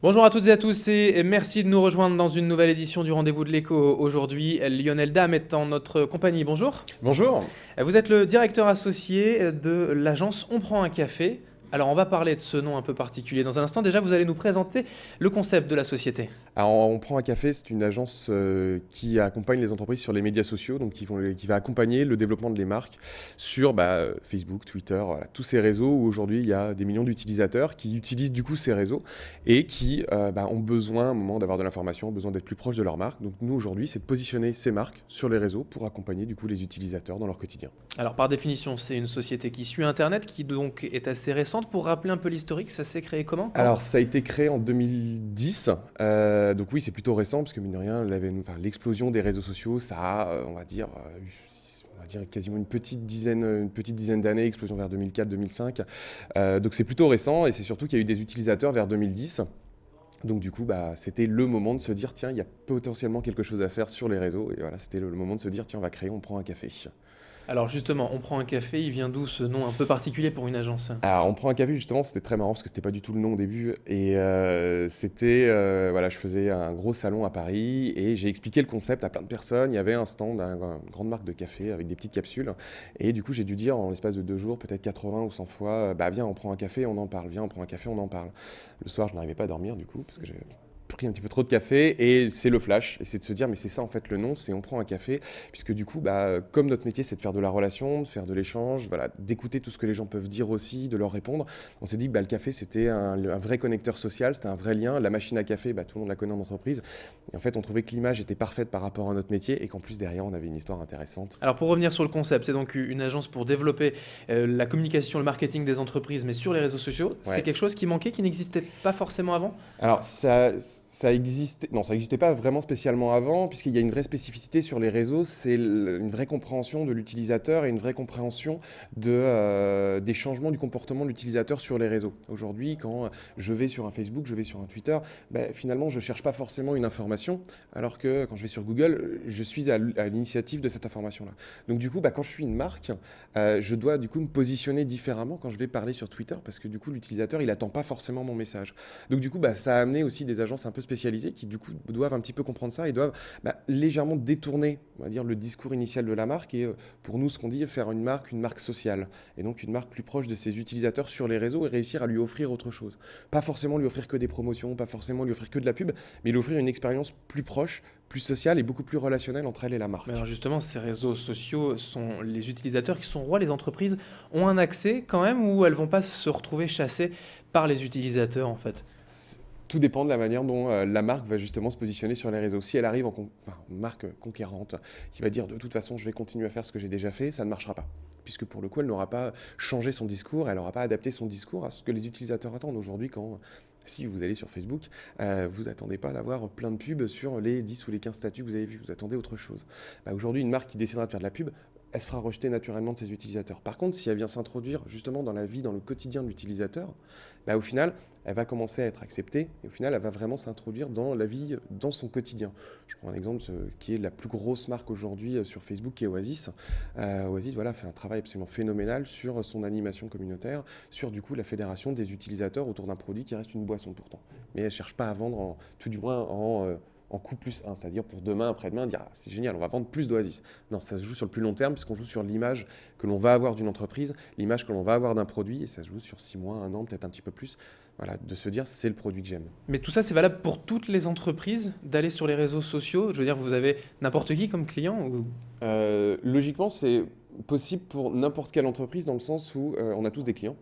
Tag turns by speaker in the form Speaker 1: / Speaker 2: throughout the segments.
Speaker 1: Bonjour à toutes et à tous et merci de nous rejoindre dans une nouvelle édition du Rendez-vous de l'écho. Aujourd'hui, Lionel Dam est en notre compagnie. Bonjour. Bonjour. Vous êtes le directeur associé de l'agence On prend un café. Alors on va parler de ce nom un peu particulier dans un instant. Déjà, vous allez nous présenter le concept de la société.
Speaker 2: Alors on prend un café, c'est une agence euh, qui accompagne les entreprises sur les médias sociaux, donc qui, vont, qui va accompagner le développement de les marques sur bah, Facebook, Twitter, tous ces réseaux où aujourd'hui il y a des millions d'utilisateurs qui utilisent du coup ces réseaux et qui euh, bah, ont besoin à un moment d'avoir de l'information, ont besoin d'être plus proches de leur marque. Donc nous aujourd'hui, c'est de positionner ces marques sur les réseaux pour accompagner du coup les utilisateurs dans leur quotidien.
Speaker 1: Alors par définition, c'est une société qui suit Internet, qui donc est assez récente pour rappeler un peu l'historique. Ça s'est créé comment Alors,
Speaker 2: ça a été créé en 2010. Euh, donc oui, c'est plutôt récent, parce que mine de rien, l'explosion des réseaux sociaux, ça a, euh, on va dire, euh, on va dire quasiment une petite dizaine, une petite dizaine d'années, explosion vers 2004-2005. donc c'est plutôt récent, et c'est surtout qu'il y a eu des utilisateurs vers 2010. Donc du coup, bah, c'était le moment de se dire, tiens, il y a potentiellement quelque chose à faire sur les réseaux. Et voilà, c'était le moment de se dire, tiens, on va créer, on prend un café.
Speaker 1: Alors justement, on prend un café, il vient d'où ce nom un peu particulier pour une agence
Speaker 2: Alors on prend un café justement, c'était très marrant parce que c'était pas du tout le nom au début et euh, c'était euh, voilà, je faisais un gros salon à Paris et j'ai expliqué le concept à plein de personnes. Il y avait un stand, une grande marque de café avec des petites capsules et du coup j'ai dû dire en l'espace de deux jours, peut-être 80 ou 100 fois, bah viens on prend un café, on en parle, viens on prend un café, on en parle. Le soir je n'arrivais pas à dormir du coup parce que j'avais pris un petit peu trop de café et c'est le flash. Et c'est de se dire, mais c'est ça en fait le nom, c'est on prend un café, puisque du coup, bah, comme notre métier c'est de faire de la relation, de faire de l'échange, voilà, d'écouter tout ce que les gens peuvent dire aussi, de leur répondre, on s'est dit que bah, le café c'était un, vrai connecteur social, c'était un vrai lien. La machine à café, bah, tout le monde la connaît en entreprise. Et en fait, on trouvait que l'image était parfaite par rapport à notre métier et qu'en plus derrière, on avait une histoire intéressante.
Speaker 1: Alors pour revenir sur le concept, c'est donc une agence pour développer euh, la communication, le marketing des entreprises, mais sur les réseaux sociaux. C'est quelque chose qui manquait, qui n'existait pas forcément avant
Speaker 2: Alors ça ça existait, non, ça n'existait pas vraiment spécialement avant, puisqu'il y a une vraie spécificité sur les réseaux, c'est une vraie compréhension de l'utilisateur et une vraie compréhension de, euh, des changements du comportement de l'utilisateur sur les réseaux. Aujourd'hui, quand je vais sur un Facebook, je vais sur un Twitter, ben, finalement, je ne cherche pas forcément une information, alors que quand je vais sur Google, je suis à l'initiative de cette information-là. Donc du coup, ben, quand je suis une marque, euh, je dois du coup me positionner différemment quand je vais parler sur Twitter, parce que du coup, l'utilisateur, il n'attend pas forcément mon message. Donc du coup, ben, ça a amené aussi des agences un peu spécialisés qui, du coup, doivent un petit peu comprendre ça et doivent bah, légèrement détourner, on va dire, le discours initial de la marque et, euh, pour nous, ce qu'on dit, faire une marque, une marque sociale. Et donc, une marque plus proche de ses utilisateurs sur les réseaux et réussir à lui offrir autre chose. Pas forcément lui offrir que des promotions, pas forcément lui offrir que de la pub, mais lui offrir une expérience plus proche, plus sociale et beaucoup plus relationnelle entre elle
Speaker 1: et la marque. Mais alors justement, ces réseaux sociaux sont les utilisateurs qui sont rois, les entreprises ont un accès quand même où elles vont pas se retrouver chassées par les utilisateurs en fait
Speaker 2: tout dépend de la manière dont euh, la marque va justement se positionner sur les réseaux. Si elle arrive en marque conquérante, qui va dire de toute façon je vais continuer à faire ce que j'ai déjà fait, ça ne marchera pas. Puisque pour le coup, elle n'aura pas changé son discours, elle n'aura pas adapté son discours à ce que les utilisateurs attendent aujourd'hui quand si vous allez sur Facebook, euh, vous attendez pas d'avoir plein de pubs sur les 10 ou les 15 statuts que vous avez vus, vous attendez autre chose. Bah, aujourd'hui, une marque qui décidera de faire de la pub elle se fera rejeter naturellement de ses utilisateurs. Par contre, si elle vient s'introduire justement dans la vie, dans le quotidien de l'utilisateur, bah, au final, elle va commencer à être acceptée et au final, elle va vraiment s'introduire dans la vie, dans son quotidien. Je prends un exemple euh, qui est la plus grosse marque aujourd'hui euh, sur Facebook, qui est Oasis. Euh, Oasis, voilà, fait un travail absolument phénoménal sur son animation communautaire, sur du coup la fédération des utilisateurs autour d'un produit qui reste une boisson pourtant. Mais elle ne cherche pas à vendre, tout du moins en en coût plus 1, c'est-à-dire pour demain, après-demain, dire ah, c'est génial, on va vendre plus d'Oasis. Non, ça se joue sur le plus long terme, puisqu'on joue sur l'image que l'on va avoir d'une entreprise, l'image que l'on va avoir d'un produit, et ça se joue sur 6 mois, 1 an, peut-être un petit peu plus. Voilà, de se dire c'est le produit que j'aime.
Speaker 1: Mais tout ça, c'est valable pour toutes les entreprises d'aller sur les réseaux sociaux Je veux dire, vous avez n'importe qui comme client
Speaker 2: euh, Logiquement, c'est possible pour n'importe quelle entreprise dans le sens où euh, on a tous des clients.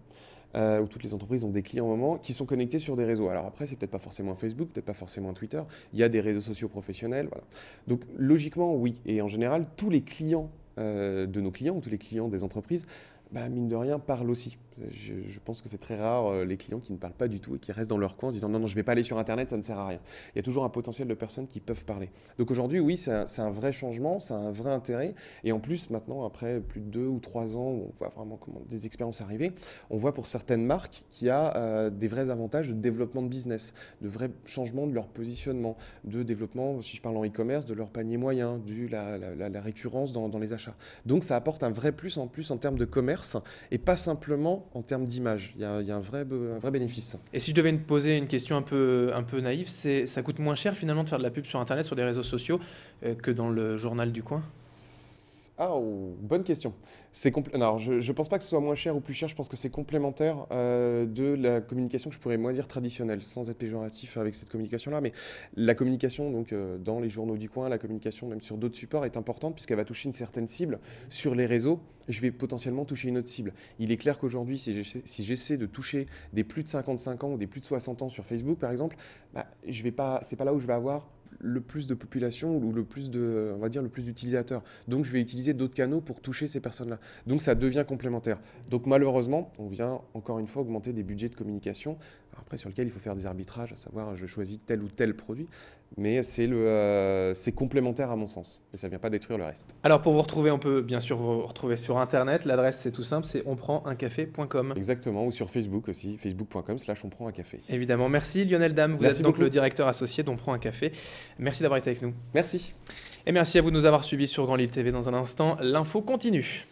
Speaker 2: Euh, où toutes les entreprises ont des clients au moment, qui sont connectés sur des réseaux. Alors après, c'est peut-être pas forcément Facebook, peut-être pas forcément Twitter, il y a des réseaux sociaux professionnels. Voilà. Donc logiquement, oui. Et en général, tous les clients euh, de nos clients, ou tous les clients des entreprises, bah, mine de rien, parle aussi. Je, pense que c'est très rare euh, les clients qui ne parlent pas du tout et qui restent dans leur coin en se disant non, non, je ne vais pas aller sur Internet, ça ne sert à rien. Il y a toujours un potentiel de personnes qui peuvent parler. Donc aujourd'hui, oui, c'est un, vrai changement, c'est un vrai intérêt. Et en plus, maintenant, après plus de deux ou trois ans, on voit vraiment comment des expériences arriver, on voit pour certaines marques qu'il y a euh, des vrais avantages de développement de business, de vrais changements de leur positionnement, de développement, si je parle en e-commerce, de leur panier moyen, de la, récurrence dans les achats. Donc ça apporte un vrai plus en plus en termes de commerce et pas simplement en termes d'image. Il
Speaker 1: y a, un, vrai, vrai, bénéfice. Et si je devais te poser une question un peu, un peu naïve, c'est ça coûte moins cher finalement de faire de la pub sur Internet, sur des réseaux sociaux, euh, que dans le journal du coin
Speaker 2: ah, bonne question. C'est Alors, je ne pense pas que ce soit moins cher ou plus cher, je pense que c'est complémentaire euh, de la communication que je pourrais moins dire traditionnelle, sans être péjoratif avec cette communication-là. Mais la communication donc, euh, dans les journaux du coin, la communication même sur d'autres supports est importante puisqu'elle va toucher une certaine cible. Sur les réseaux, je vais potentiellement toucher une autre cible. Il est clair qu'aujourd'hui, si j'essaie de toucher des plus de 55 ans ou des plus de 60 ans sur Facebook, par exemple, bah, je vais pas, c'est pas là où je vais avoir le plus de population ou le plus de, on va dire, le plus d'utilisateurs. Donc, je vais utiliser d'autres canaux pour toucher ces personnes-là. Donc, ça devient complémentaire. Donc, malheureusement, on vient encore une fois augmenter des budgets de communication après sur lequel il faut faire des arbitrages, à savoir je choisis tel ou tel produit, mais c'est euh, c'est complémentaire à mon sens, et ça ne vient pas
Speaker 1: détruire le reste. Alors pour vous retrouver, on peut bien sûr vous retrouver sur Internet, l'adresse c'est tout simple, c'est onprenduncafé.com. Exactement, ou sur Facebook aussi, facebook.com slash onprenduncafé. Évidemment, merci Lionel Dame, vous êtes donc le directeur associé d'On prend un café. Merci d'avoir été avec nous. Merci. Et merci à vous de nous avoir suivis sur Grand Lille TV dans un instant, l'info continue.